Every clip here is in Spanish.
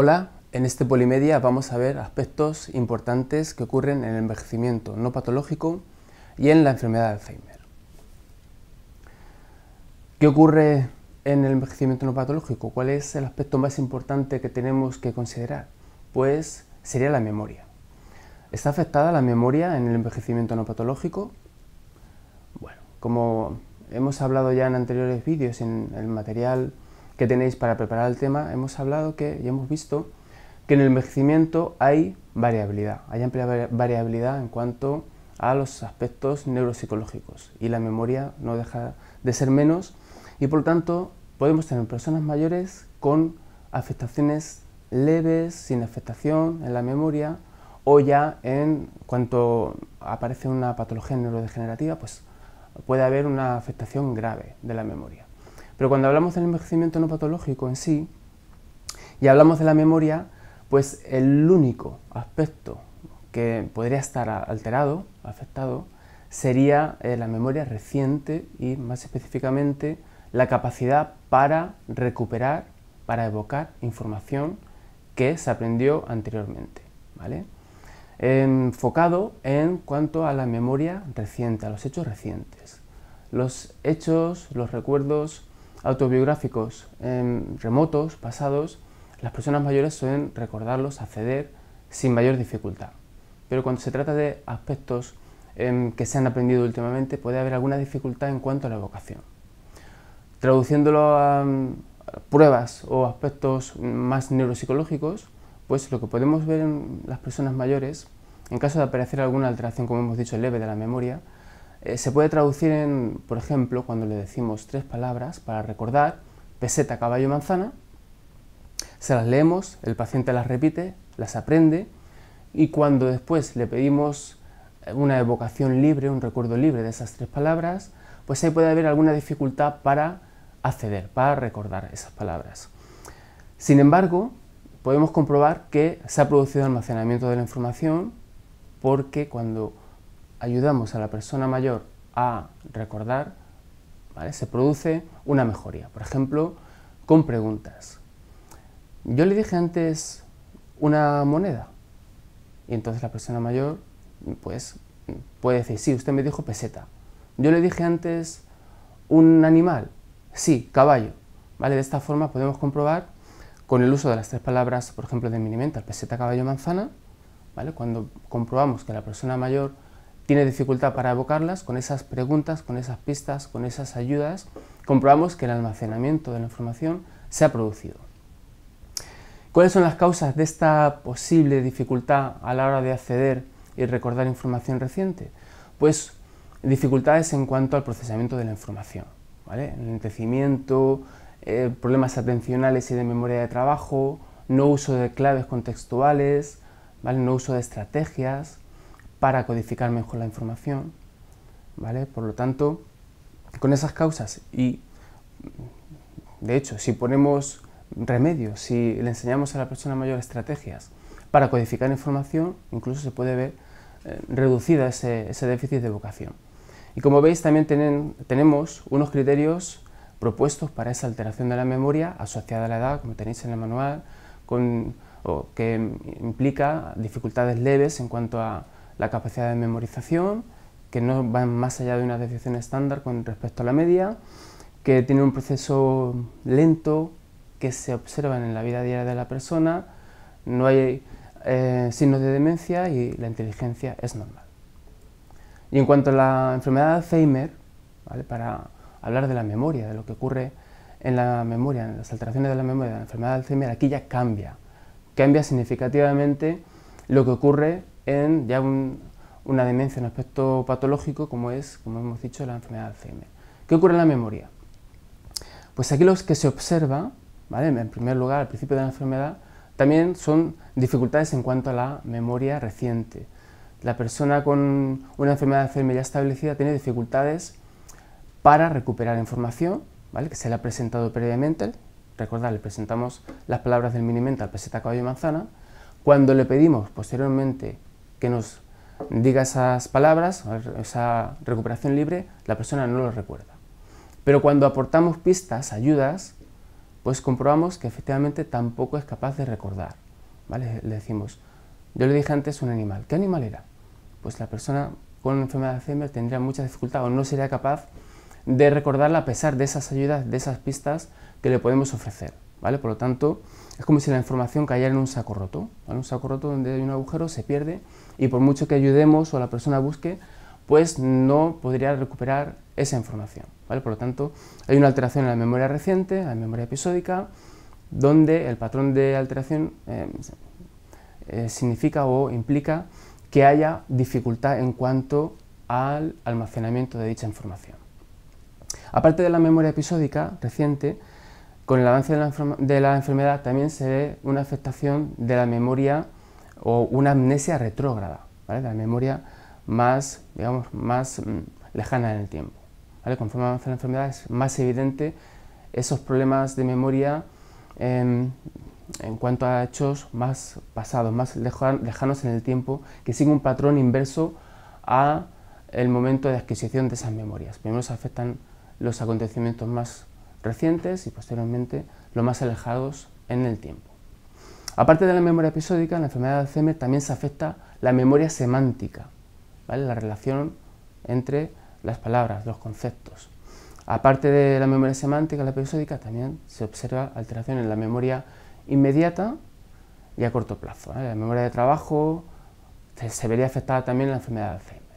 Hola, en este Polimedia vamos a ver aspectos importantes que ocurren en el envejecimiento no patológico y en la enfermedad de Alzheimer. ¿Qué ocurre en el envejecimiento no patológico? ¿Cuál es el aspecto más importante que tenemos que considerar? Pues sería la memoria. ¿Está afectada la memoria en el envejecimiento no patológico? Bueno, como hemos hablado ya en anteriores vídeos en el material que tenéis para preparar el tema, hemos hablado que, y hemos visto que en el envejecimiento hay variabilidad, hay amplia variabilidad en cuanto a los aspectos neuropsicológicos y la memoria no deja de ser menos y por lo tanto podemos tener personas mayores con afectaciones leves, sin afectación en la memoria o ya en cuanto aparece una patología neurodegenerativa pues puede haber una afectación grave de la memoria. Pero cuando hablamos del envejecimiento no patológico en sí, y hablamos de la memoria, pues el único aspecto que podría estar alterado, afectado, sería eh, la memoria reciente y más específicamente la capacidad para recuperar, para evocar información que se aprendió anteriormente, ¿vale? Enfocado en cuanto a la memoria reciente, a los hechos recientes. Los hechos, los recuerdos autobiográficos em, remotos, pasados, las personas mayores suelen recordarlos, acceder sin mayor dificultad. Pero cuando se trata de aspectos em, que se han aprendido últimamente, puede haber alguna dificultad en cuanto a la evocación. Traduciéndolo a, em, pruebas o aspectos más neuropsicológicos, pues lo que podemos ver en las personas mayores, en caso de aparecer alguna alteración, como hemos dicho, leve de la memoria, eh, se puede traducir en, por ejemplo, cuando le decimos tres palabras para recordar, peseta, caballo, manzana, se las leemos, el paciente las repite, las aprende y cuando después le pedimos una evocación libre, un recuerdo libre de esas tres palabras, pues ahí puede haber alguna dificultad para acceder, para recordar esas palabras. Sin embargo, podemos comprobar que se ha producido almacenamiento de la información porque cuando ayudamos a la persona mayor a recordar, se produce una mejoría. Por ejemplo, con preguntas. Yo le dije antes una moneda y entonces la persona mayor pues, puede decir, sí, usted me dijo peseta. Yo le dije antes un animal, sí, caballo. ¿Vale? De esta forma podemos comprobar con el uso de las tres palabras, por ejemplo, de Minimenta, peseta, caballo, manzana, ¿vale? cuando comprobamos que la persona mayor tiene dificultad para evocarlas, con esas preguntas, con esas pistas, con esas ayudas, comprobamos que el almacenamiento de la información se ha producido. ¿Cuáles son las causas de esta posible dificultad a la hora de acceder y recordar información reciente? Pues dificultades en cuanto al procesamiento de la información, ¿vale? Enlentecimiento, eh, problemas atencionales y de memoria de trabajo, no uso de claves contextuales, no uso de estrategias, para codificar mejor la información, ¿vale? Por lo tanto, con esas causas y, de hecho, si ponemos remedios, si le enseñamos a la persona mayor estrategias para codificar información, incluso se puede ver eh, reducida ese, déficit de vocación. Y como veis, también tenemos unos criterios propuestos para esa alteración de la memoria asociada a la edad, como tenéis en el manual, con, que implica dificultades leves en cuanto a la capacidad de memorización, que no va más allá de una decisión estándar con respecto a la media, que tiene un proceso lento que se observa en la vida diaria de la persona, no hay eh, signos de demencia y la inteligencia es normal. Y en cuanto a la enfermedad de Alzheimer, para hablar de la memoria, de lo que ocurre en la memoria, en las alteraciones de la memoria de la enfermedad de Alzheimer, aquí ya cambia. Cambia significativamente lo que ocurre en ya una demencia, un aspecto patológico como es, como hemos dicho, la enfermedad de Alzheimer. ¿Qué ocurre en la memoria? Pues aquí lo que se observa, en primer lugar, al principio de la enfermedad, también son dificultades en cuanto a la memoria reciente. La persona con una enfermedad de Alzheimer ya establecida tiene dificultades para recuperar información, que se le ha presentado previamente. Recordad, le presentamos las palabras del mini mental, peseta, caballo y manzana. Cuando le pedimos posteriormente que nos diga esas palabras, esa recuperación libre, la persona no lo recuerda. Pero cuando aportamos pistas, ayudas, pues comprobamos que efectivamente tampoco es capaz de recordar. Le decimos, yo le dije antes un animal, ¿qué animal era? Pues la persona con enfermedad de Alzheimer tendría mucha dificultad o no sería capaz de recordarla a pesar de esas ayudas, de esas pistas que le podemos ofrecer. Por lo tanto, es como si la información cayera en un saco roto, En Un saco roto donde hay un agujero, se pierde y por mucho que ayudemos o la persona busque, pues no podría recuperar esa información, Por lo tanto, hay una alteración en la memoria reciente, en la memoria episódica, donde el patrón de alteración eh, eh, significa o implica que haya dificultad en cuanto al almacenamiento de dicha información. Aparte de la memoria episódica reciente, con el avance de la, enfermedad también se ve una afectación de la memoria o una amnesia retrógrada, de la memoria más, digamos, más mm, lejana en el tiempo. ¿vale? Conforme avanza la enfermedad es más evidente esos problemas de memoria em, en cuanto a hechos más pasados, más lejanos en el tiempo, que siguen un patrón inverso a el momento de adquisición de esas memorias. Primero se afectan los acontecimientos más recientes y posteriormente los más alejados en el tiempo. Aparte de la memoria episódica, en la enfermedad de Alzheimer también se afecta la memoria semántica, ¿vale? la relación entre las palabras, los conceptos. Aparte de la memoria semántica, la episódica, también se observa alteración en la memoria inmediata y a corto plazo. La memoria de trabajo se vería afectada también en la enfermedad de Alzheimer.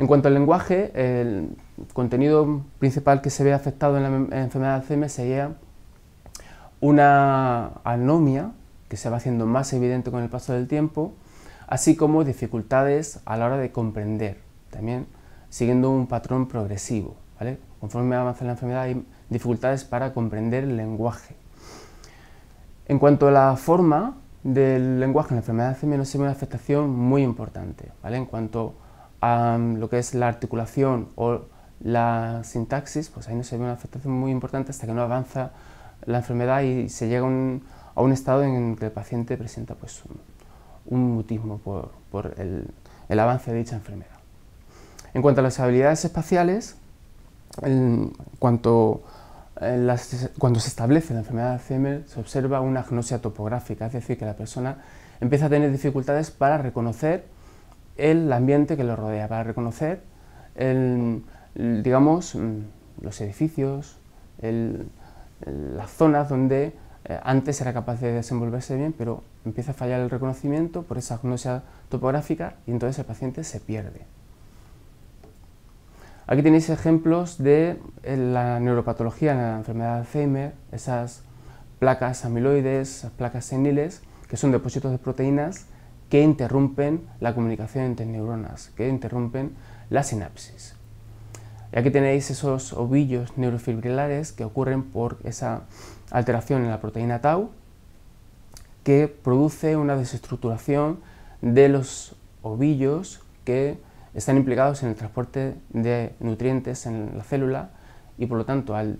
En cuanto al lenguaje, el contenido principal que se ve afectado en la enfermedad de Alzheimer sería una anomia que se va haciendo más evidente con el paso del tiempo, así como dificultades a la hora de comprender, también siguiendo un patrón progresivo. Conforme avanza la enfermedad hay dificultades para comprender el lenguaje. En cuanto a la forma del lenguaje en la enfermedad de Alzheimer, nos ve una afectación muy importante. En cuanto lo que es la articulación o la sintaxis, pues ahí no se ve una afectación muy importante hasta que no avanza la enfermedad y se llega a un estado en que el paciente presenta pues, un, mutismo por, el, avance de dicha enfermedad. En cuanto a las habilidades espaciales, cuanto, cuando se establece la enfermedad de Alzheimer se observa una agnosia topográfica, es decir, que la persona empieza a tener dificultades para reconocer el ambiente que lo rodea, para reconocer, digamos, mm, los edificios, las zonas donde eh, antes era capaz de desenvolverse bien, pero empieza a fallar el reconocimiento por esa agnosia topográfica y entonces el paciente se pierde. Aquí tenéis ejemplos de eh, la neuropatología en la enfermedad de Alzheimer, esas placas amiloides, esas placas seniles, que son depósitos de proteínas que interrumpen la comunicación entre neuronas, que interrumpen la sinapsis. Y aquí tenéis esos ovillos neurofibrilares que ocurren por esa alteración en la proteína tau que produce una desestructuración de los ovillos que están implicados en el transporte de nutrientes en la célula y por lo tanto al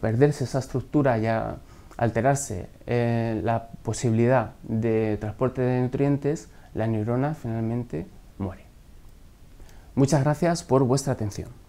perderse esa estructura ya alterarse eh, la posibilidad de transporte de nutrientes, la neurona finalmente muere. Muchas gracias por vuestra atención.